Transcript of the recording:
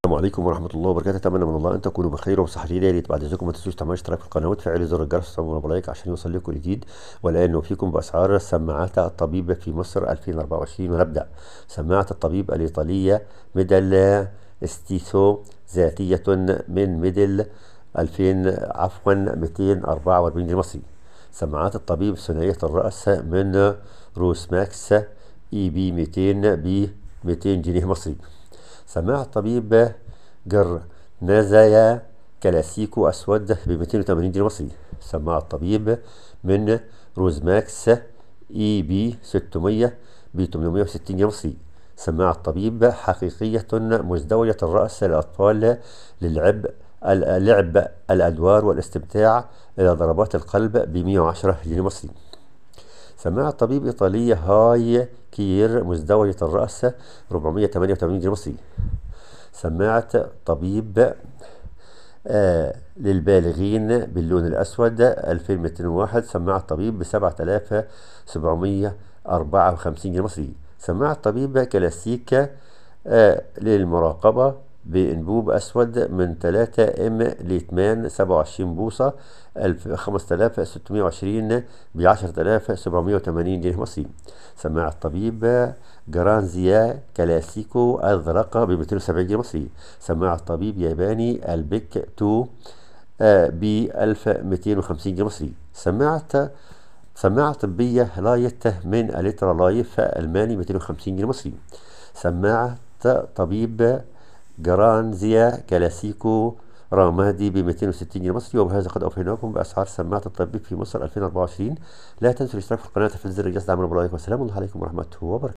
السلام عليكم ورحمه الله وبركاته اتمنى من الله ان تكونوا بخير جيدة يا ريت بعد اذنكم ما تنسوش تعملوا اشتراك في القناه وتفعلوا زر الجرس وتعملوا لايك عشان يوصل لكم جديد والان نوفيكم باسعار سماعات الطبيب في مصر 2024 ونبدا سماعه الطبيب الايطاليه ميدل ستيثو ذاتيه من ميدل 2000 عفوا 244 جنيه مصري سماعات الطبيب ثنائيه الراس من روس ماكس اي بي 200 ب 200 جنيه مصري سماع الطبيب جر نزايا كلاسيكو أسود ب 280 جنيه مصري سماع الطبيب من روزماكس إي بي 600 ب 860 جنيه مصري سماع الطبيب حقيقية مزدوجة الرأس للأطفال للعب لعب الأدوار والاستمتاع إلى ضربات القلب ب 110 جنيه مصري سماعة طبيب إيطالية هاي كير مزدوجة الرأس 488 جنيه مصري سماعة طبيب آه للبالغين باللون الأسود 2201 سماعة طبيب ب 7754 جنيه مصري سماعة طبيب كلاسيك آه للمراقبة بانبوب اسود من 3 ام ل 8 27 بوصه 5620 ب 10780 جنيه مصري سماعه طبيب جرانزيا كلاسيكو ازرق ب 270 جنيه مصري سماعه طبيب ياباني البيك 2 ب 1250 جنيه مصري سماعه سماعة طبية لايت من الترا لايف ألماني 250 جنيه مصري سماعة طبيب جرانزيا كلاسيكو رمادي ب 260 جنيه مصري وبهذا قد اوفيناكم باسعار سماعه الطبيب في مصر 2024 لا تنسوا الاشتراك في القناه وتفعيل زر الجرس لعمل بلايك والسلام عليكم ورحمه الله وبركاته